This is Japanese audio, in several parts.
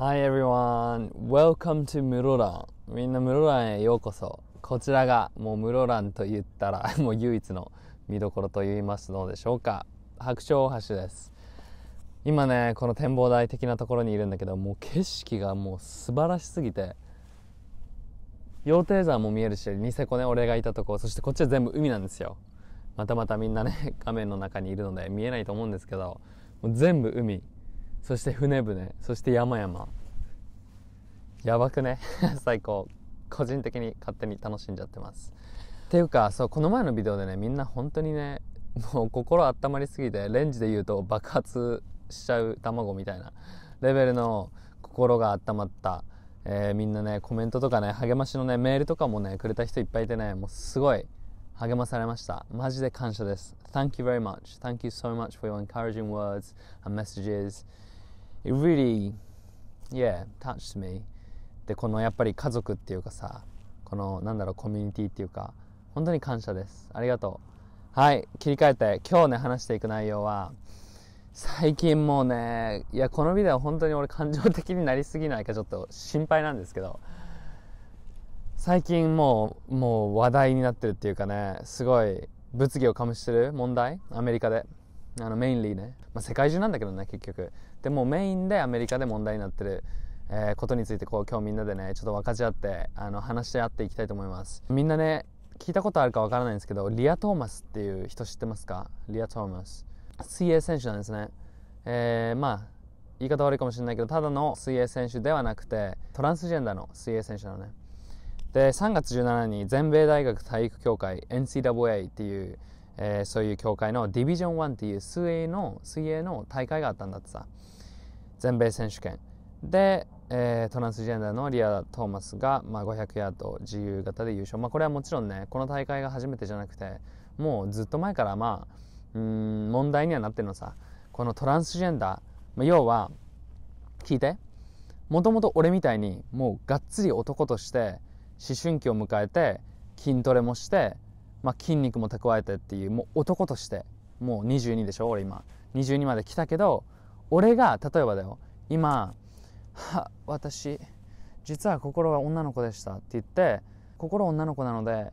Hi everyone! Welcome to 室蘭。みんな室蘭へようこそ。こちらがもう室蘭と言ったら もう唯一の見どころと言いますのでしょうか。白鳥大橋です。今ね、この展望台的なところにいるんだけど、もう景色がもう素晴らしすぎて、羊蹄山も見えるし、ニセコね、俺がいたとこ、そしてこっちは全部海なんですよ。またまたみんなね、画面の中にいるので見えないと思うんですけど、もう全部海。そして船船、そして山々やばくね 最高個人的に勝手に楽しんじゃってますっていうかそうこの前のビデオでねみんな本当にねもう心温まりすぎてレンジで言うと爆発しちゃう卵みたいなレベルの心が温まった、えー、みんなねコメントとかね励ましのねメールとかもねくれた人いっぱいいてねもうすごい励まされましたマジで感謝です Thank you very much Thank you so much for your encouraging words and messages it really yeah touched me でこのやっぱり家族っていうかさこのなんだろうコミュニティっていうか本当に感謝ですありがとうはい切り替えて今日ね話していく内容は最近もうねいやこのビデオ本当に俺感情的になりすぎないかちょっと心配なんですけど最近もうもう話題になってるっていうかねすごい物議を醸してる問題アメリカであのメインリーね、まあ、世界中なんだけどね結局でもメインでアメリカで問題になってる、えー、ことについてこう今日みんなでねちょっと分かち合ってあの話し合っていきたいと思いますみんなね聞いたことあるか分からないんですけどリア・トーマスっていう人知ってますかリア・トーマス水泳選手なんですねえー、まあ言い方悪いかもしれないけどただの水泳選手ではなくてトランスジェンダーの水泳選手なのねで3月17日に全米大学体育協会 NCAA っていうえー、そういう協会のディビジョン1っていう水泳の水泳の大会があったんだってさ全米選手権で、えー、トランスジェンダーのリア・トーマスが、まあ、500ヤード自由形で優勝、まあ、これはもちろんねこの大会が初めてじゃなくてもうずっと前からまあうん問題にはなってるのさこのトランスジェンダー、まあ、要は聞いてもともと俺みたいにもうがっつり男として思春期を迎えて筋トレもしてまあ、筋肉も蓄えてっていうもう男としてもう22でしょ俺今22まで来たけど俺が例えばだよ今は私実は心は女の子でしたって言って心女の子なので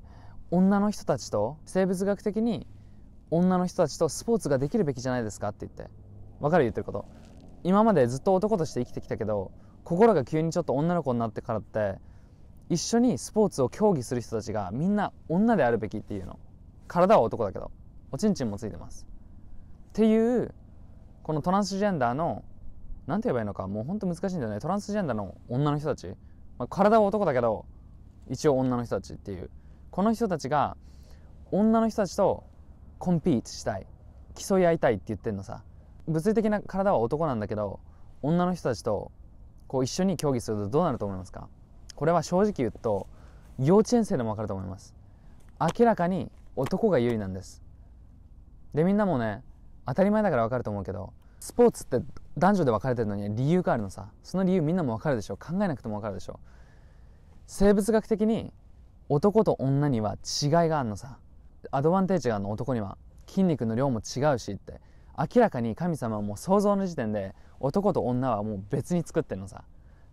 女の人たちと生物学的に女の人たちとスポーツができるべきじゃないですかって言ってわかる言ってること今までずっと男として生きてきたけど心が急にちょっと女の子になってからって一緒にスポーツを競技する人たちがみんな女であるべきっていうの体は男だけどおちんちんもついてますっていうこのトランスジェンダーの何て言えばいいのかもうほんと難しいんだよねトランスジェンダーの女の人たち、まあ、体は男だけど一応女の人たちっていうこの人たちが女の人たちとコンピーチしたい競い合いたいって言ってんのさ物理的な体は男なんだけど女の人たちとこう一緒に競技するとどうなると思いますかこれは正直言うと幼稚園生でも分かると思います明らかに男が有利なんですでみんなもね当たり前だから分かると思うけどスポーツって男女で分かれてるのには理由があるのさその理由みんなも分かるでしょ考えなくても分かるでしょ生物学的に男と女には違いがあるのさアドバンテージがあるの男には筋肉の量も違うしって明らかに神様はもう想像の時点で男と女はもう別に作ってるのさ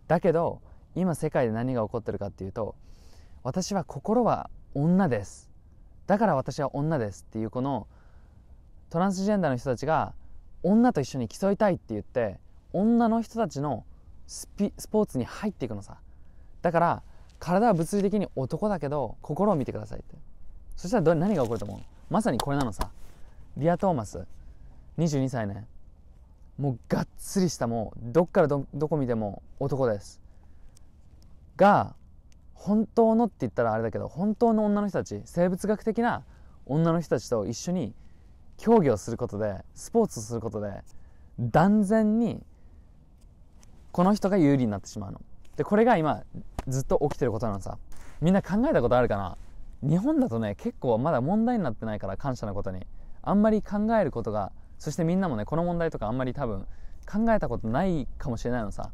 だけど今世界で何が起こってるかっていうと私は心は女ですだから私は女ですっていうこのトランスジェンダーの人たちが女と一緒に競いたいって言って女の人たちのスピスポーツに入っていくのさだから体は物理的に男だけど心を見てくださいってそしたらど何が起こると思うまさにこれなのさリア・トーマス22歳ねもうがっつりしたもうどっからどどこ見ても男ですが本当のって言ったらあれだけど本当の女の人たち生物学的な女の人たちと一緒に競技をすることでスポーツをすることで断然にこの人が有利になってしまうの。でこれが今ずっと起きてることなのさみんな考えたことあるかな日本だとね結構まだ問題になってないから感謝のことにあんまり考えることがそしてみんなもねこの問題とかあんまり多分考えたことないかもしれないのさ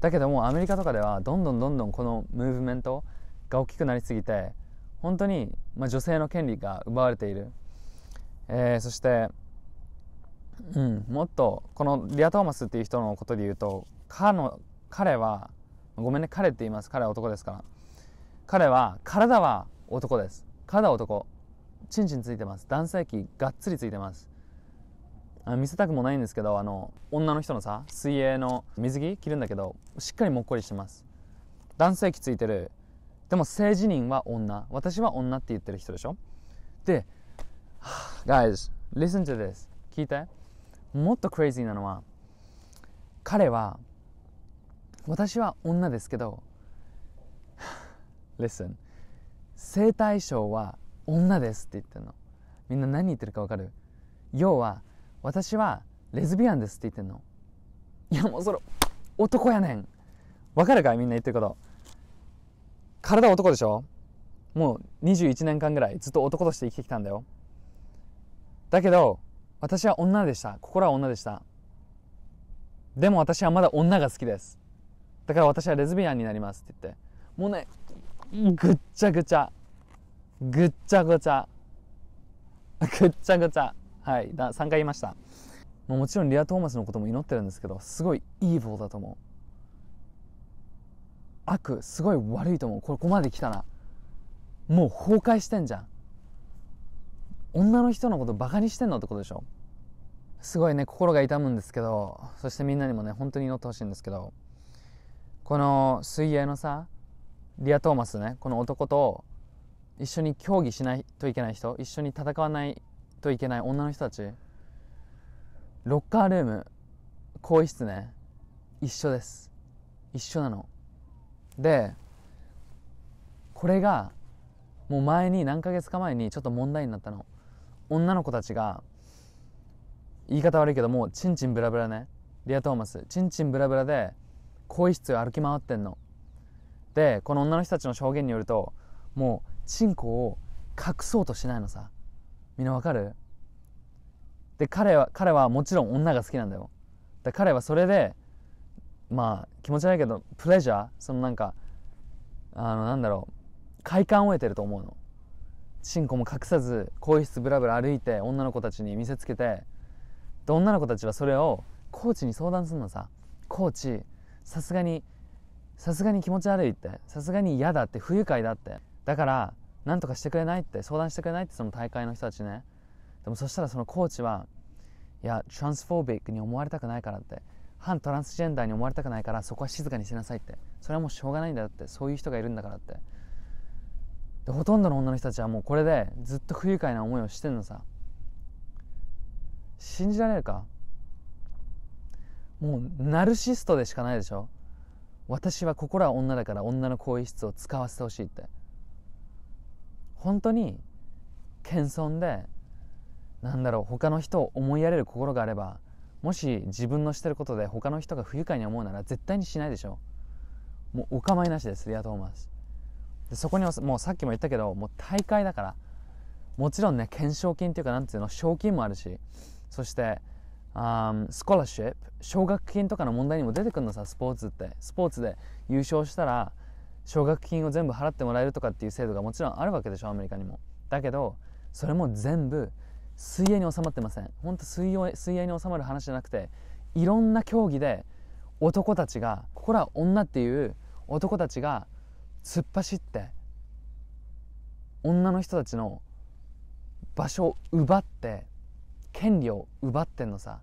だけどもアメリカとかではどんどんどんどんこのムーブメントが大きくなりすぎて本当に、まあ、女性の権利が奪われている、えー、そして、うん、もっとこのリア・トーマスっていう人のことで言うと彼の彼はごめんね彼って言います彼は男ですから彼は体は男です体は男チンチンついてます男性器がっつりついてますあ見せたくもないんですけどあの女の人のさ水泳の水着着るんだけどしっかりもっこりしてます男性器ついてるでも性自認は女私は女って言ってる人でしょで Guys listen to this 聞いてもっとクレイジーなのは彼は私は女ですけど Listen 性対象は女ですって言ってるのみんな何言ってるか分かる要は私はレズビアンですって言ってんのいやもうそれ男やねんわかるかみんな言ってること体男でしょもう21年間ぐらいずっと男として生きてきたんだよだけど私は女でした心は女でしたでも私はまだ女が好きですだから私はレズビアンになりますって言ってもうねぐっちゃぐちゃぐっちゃぐちゃぐっちゃぐちゃはいだ3回言いましたもちろんリア・トーマスのことも祈ってるんですけどすごいイーボーだと思う悪すごい悪いと思うここまで来たらもう崩壊してんじゃん女の人のことバカにしてんのってことでしょすごいね心が痛むんですけどそしてみんなにもね本当に祈ってほしいんですけどこの水泳のさリア・トーマスねこの男と一緒に競技しないといけない人一緒に戦わないといけない女の人たちロッカールーム更衣室ね一緒です一緒なのでこれがもう前に何ヶ月か前にちょっと問題になったの女の子たちが言い方悪いけどもうチンチンブラブラねリア・トーマスチンチンブラブラで更衣室を歩き回ってんのでこの女の人たちの証言によるともうチンコを隠そうとしないのさみんなわかるで彼は彼はもちろん女が好きなんだよだ彼はそれでまあ気持ち悪いけどプレジャーそのなんかあのなんだろう快感を得てると思うのチンコも隠さず更衣室ぶらぶら歩いて女の子たちに見せつけてで女の子たちはそれをコーチに相談するのさコーチさすがにさすがに気持ち悪いってさすがに嫌だって不愉快だってだから何とかしてくれないって相談してくれないってその大会の人たちねでもそしたらそのコーチはいやトランスフォービックに思われたくないからって反トランスジェンダーに思われたくないからそこは静かにしなさいってそれはもうしょうがないんだってそういう人がいるんだからってでほとんどの女の人たちはもうこれでずっと不愉快な思いをしてんのさ信じられるかもうナルシストでしかないでしょ私は心は女だから女の更衣室を使わせてほしいって本当に謙遜でなんだろう他の人を思いやれる心があればもし自分のしてることで他の人が不愉快に思うなら絶対にしないでしょもうお構いなしですリア・トーマスでそこにもうさっきも言ったけどもう大会だからもちろんね懸賞金っていうかなんていうの賞金もあるしそしてあスコラシップ奨学金とかの問題にも出てくるのさスポーツってスポーツで優勝したら奨学金を全部払ってもらえるとかっていう制度がもちろんあるわけでしょアメリカにもだけどそれも全部水泳に収まってませんほんと水泳水泳に収まる話じゃなくていろんな競技で男たちがここら女っていう男たちが突っ走って女の人たちの場所を奪って権利を奪ってんのさ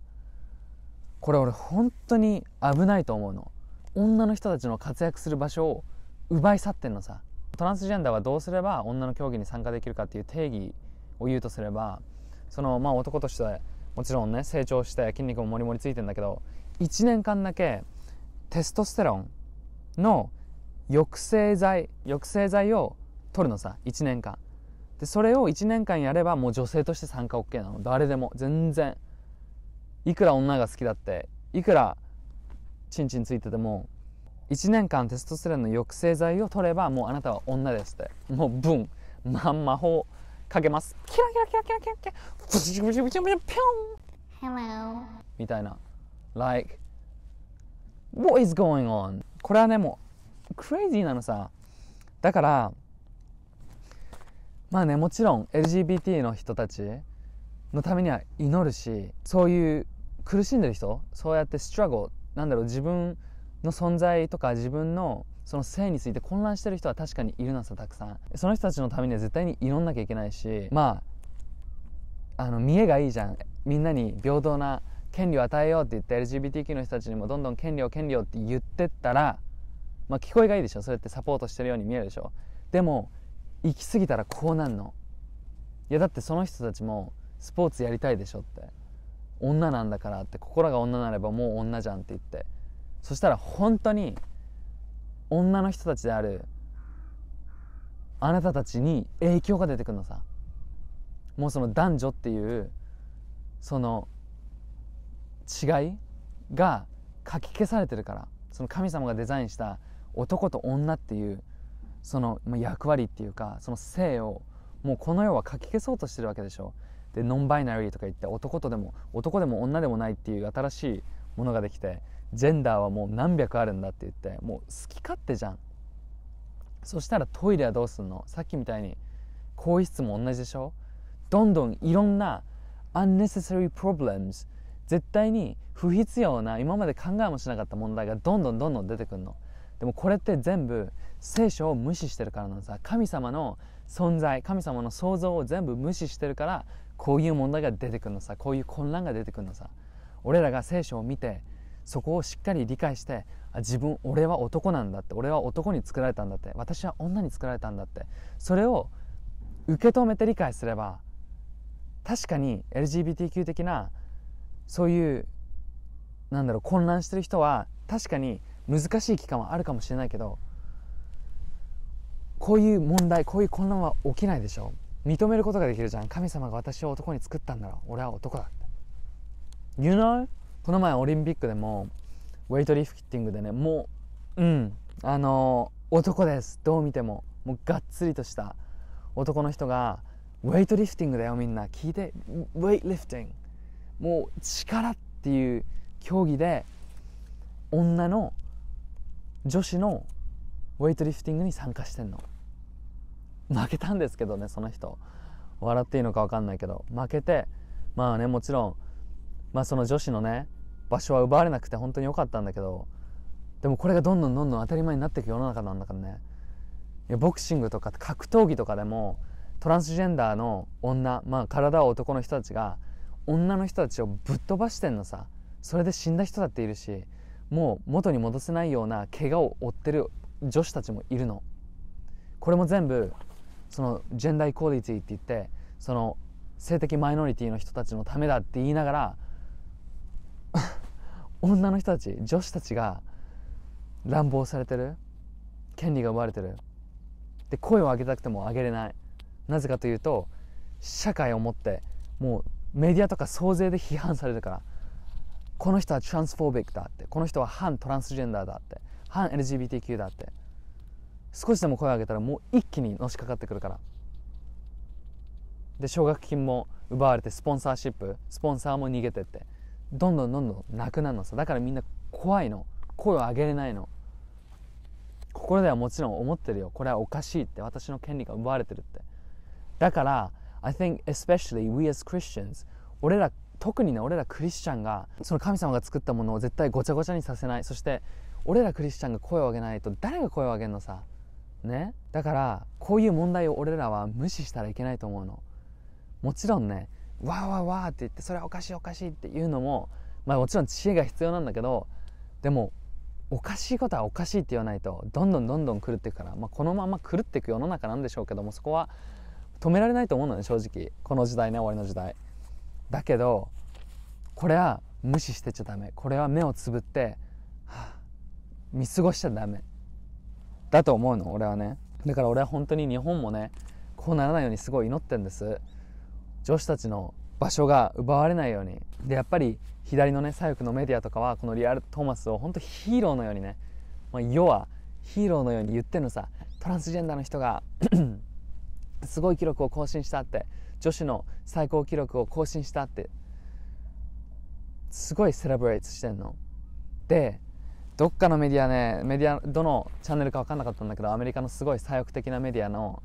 これ俺本当に危ないと思うの女の人たちの活躍する場所を奪い去ってんのさトランスジェンダーはどうすれば女の競技に参加できるかっていう定義を言うとすればそのまあ男としてもちろんね成長して筋肉ももりもりついてんだけど1年間だけテストステロンの抑制剤抑制剤を取るのさ1年間でそれを1年間やればもう女性として参加 OK なの誰でも全然いくら女が好きだっていくらチンチンついてても1年間テストステロンの抑制剤を取ればもうあなたは女ですってもうブン、ま、魔法かけますキラキラキラキラキラキラブチブチブチブチピョン Hello みたいな Like What is going on? これはねもうクレイジーなのさだからまあねもちろん LGBT の人たちのためには祈るしそういう苦しんでる人そうやってストラゴなんだろう自分の存在とか自分のその性について混乱してる人は確かにいるなさたくさんその人たちのためには絶対に祈んなきゃいけないしまああの見えがいいじゃんみんなに平等な権利を与えようって言って LGBTQ の人たちにもどんどん権利を権利をって言ってったら、まあ、聞こえがいいでしょそれってサポートしてるように見えるでしょでも行き過ぎたらこうなんのいやだってその人たちもスポーツやりたいでしょって女なんだからって心が女なればもう女じゃんって言ってそしたら本当に女の人たちであるあなたたちに影響が出てくるのさもうその男女っていうその違いがかき消されてるからその神様がデザインした男と女っていうその役割っていうかその性をもうこの世はかき消そうとしてるわけでしょでノンバイナリーとか言って男とでも男でも女でもないっていう新しいものができてジェンダーはもう何百あるんだって言ってもう好き勝手じゃんそしたらトイレはどうすんのさっきみたいに更衣室も同じでしょどんどんいろんな unnecessary problems 絶対に不必要な今まで考えもしなかった問題がどんどんどんどん出てくるのでもこれって全部聖書を無視してるからなさ神様の存在神様の想像を全部無視してるからこういう問題が出てくるのさこういう混乱が出てくるのさ俺らが聖書を見てそこをしっかり理解して自分俺は男なんだって俺は男に作られたんだって私は女に作られたんだってそれを受け止めて理解すれば確かに LGBTQ 的なそういうなんだろう混乱してる人は確かに難しい期間はあるかもしれないけどこういう問題こういう混乱は起きないでしょ認めることができるじゃん神様が私を男に作ったんだろ俺は男だって You know? この前オリンピックでもウェイトリフティングでねもううんあの男ですどう見てももうがっつりとした男の人がウェイトリフティングだよみんな聞いてウェイトリフティングもう力っていう競技で女の女子のウェイトリフティングに参加してんの負けたんですけどねその人笑っていいのか分かんないけど負けてまあねもちろんまあその女子のね場所は奪われなくて本当に良かったんだけどでもこれがどんどんどんどん当たり前になっていく世の中なんだからねいやボクシングとか格闘技とかでもトランスジェンダーの女まあ体は男の人たちが女の人たちをぶっ飛ばしてんのさそれで死んだ人だっているしもう元に戻せないような怪我を負ってる女子たちもいるのこれも全部そのジェンダーイコーディティって言ってその性的マイノリティの人たちのためだって言いながら女の人たち女子たちが乱暴されてる権利が奪われてるで声を上げたくても上げれないなぜかというと社会をもってもうメディアとか総勢で批判されるからこの人はトランスフォービックだってこの人は反トランスジェンダーだって反 LGBTQ だって少しでも声を上げたらもう一気にのしかかってくるからで奨学金も奪われてスポンサーシップスポンサーも逃げてってどんどんどんどんなくなるのさだからみんな怖いの声を上げれないの心ではもちろん思ってるよこれはおかしいって私の権利が奪われてるってだから I think especially we as Christians 俺ら特にね俺らクリスチャンがその神様が作ったものを絶対ごちゃごちゃにさせないそして俺らクリスチャンが声を上げないと誰が声を上げるのさねだからこういう問題を俺らは無視したらいけないと思うのもちろんねわーわーわーって言ってそれはおかしいおかしいって言うのも、まあ、もちろん知恵が必要なんだけどでもおかしいことはおかしいって言わないとどんどんどんどん狂っていくから、まあ、このまま狂っていく世の中なんでしょうけどもそこは止められないと思うのね正直この時代ね終わりの時代だけどこれは無視してちゃダメこれは目をつぶって、はあ、見過ごしちゃダメだと思うの俺はねだから俺は本当に日本もねこうならないようにすごい祈ってるんです女子たちの場所が奪われないようにでやっぱり左のね左翼のメディアとかはこのリアル・トーマスを本当ヒーローのようにね、まあ、要はヒーローのように言ってるのさトランスジェンダーの人が すごい記録を更新したって女子の最高記録を更新したってすごいセレブレイトしてんの。でどっかのメディアねメディアどのチャンネルか分かんなかったんだけどアメリカのすごい左翼的なメディアの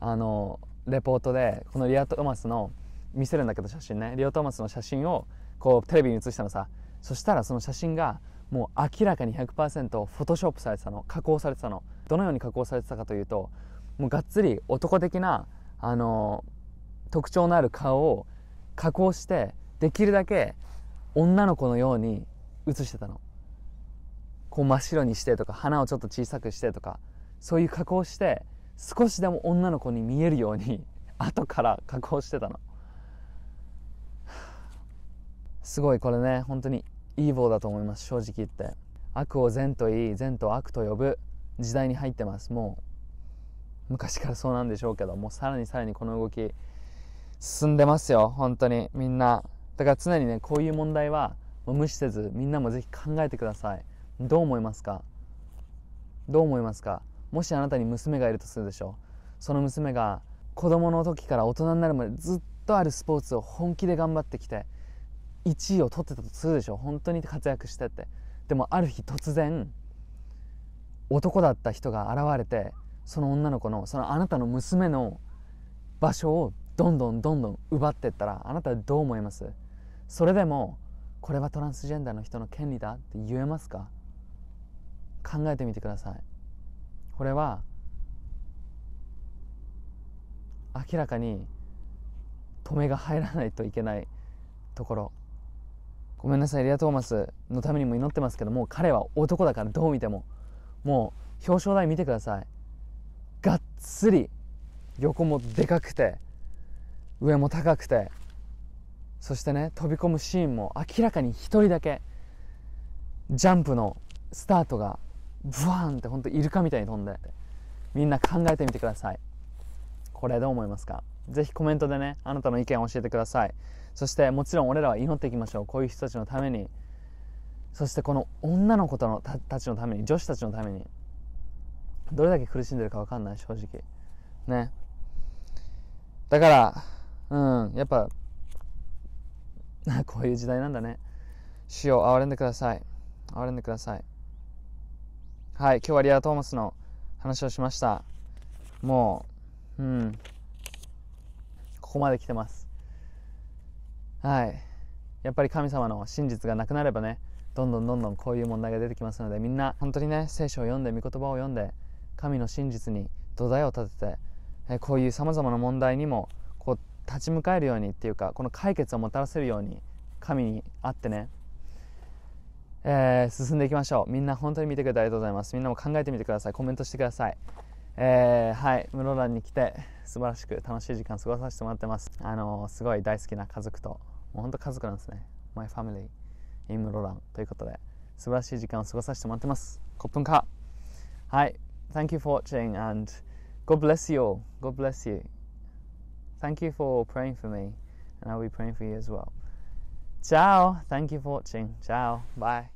あのレポートでこのリア・トーマスの見せるんだけど写真ねリア・トーマスの写真をこうテレビに写したのさそしたらその写真がもう明らかに100%フォトショップされてたの加工されてたのどのように加工されてたかというともうがっつり男的な、あの特徴のある顔を加工してできるだけ女の子のように写してたのこう真っ白にしてとか花をちょっと小さくしてとかそういう加工して少しでも女の子に見えるように 後から加工してたのすごいこれね本当にいい棒だと思います正直言って悪を善と言い善と悪と呼ぶ時代に入ってますもう昔からそうなんでしょうけどもうさらにさらにこの動き進んでますよ本当にみんなだから常にねこういう問題は無視せずみんなもぜひ考えてくださいどう思いますかどう思いますかもしあなたに娘がいるとするでしょその娘が子供の時から大人になるまでずっとあるスポーツを本気で頑張ってきて1位を取ってたとするでしょ本当に活躍してってでもある日突然男だった人が現れてその女の子のそのあなたの娘の場所をどんどんどんどん奪ってったらあなたはどう思いますそれでもこれはトランスジェンダーの人の権利だって言えますか考えてみてくださいこれは明らかに止めが入らないといけないところごめんなさいリア・トーマスのためにも祈ってますけども彼は男だからどう見てももう表彰台見てくださいがっつり横もでかくて上も高くてそしてね飛び込むシーンも明らかに1人だけジャンプのスタートがブワーンってほんとイルカみたいに飛んでみんな考えてみてくださいこれどう思いますかぜひコメントでねあなたの意見を教えてくださいそしてもちろん俺らは祈っていきましょうこういう人たちのためにそしてこの女の子たのたたちのために女子たちのためにどれだけ苦しんでるか分かんない正直ねだからうんやっぱ こういう時代なんだね死を憐れんでください憐れんでくださいはい、今日はリア・トーマスの話をしました。もう、うん、ここまで来てます。はい。やっぱり神様の真実がなくなればね、どんどんどんどんこういう問題が出てきますので、みんな本当にね、聖書を読んで、御言葉を読んで、神の真実に土台を立てて、えこういうさまざまな問題にもこう立ち向かえるようにっていうかこの解決をもたらせるように神にあってねえー、進んでいきましょうみんな本当に見てくれてありがとうございますみんなも考えてみてくださいコメントしてくださいえー、はい室蘭に来て素晴らしく楽しい時間過ごさせてもらってますあのー、すごい大好きな家族ともう本当家族なんですねマイファミリーイン室蘭ということで素晴らしい時間を過ごさせてもらってますコップンカーはい Thank you for watching and God bless you all God bless you Thank you for praying for me and I'll be praying for you as well Ciao Thank you for watching Ciao Bye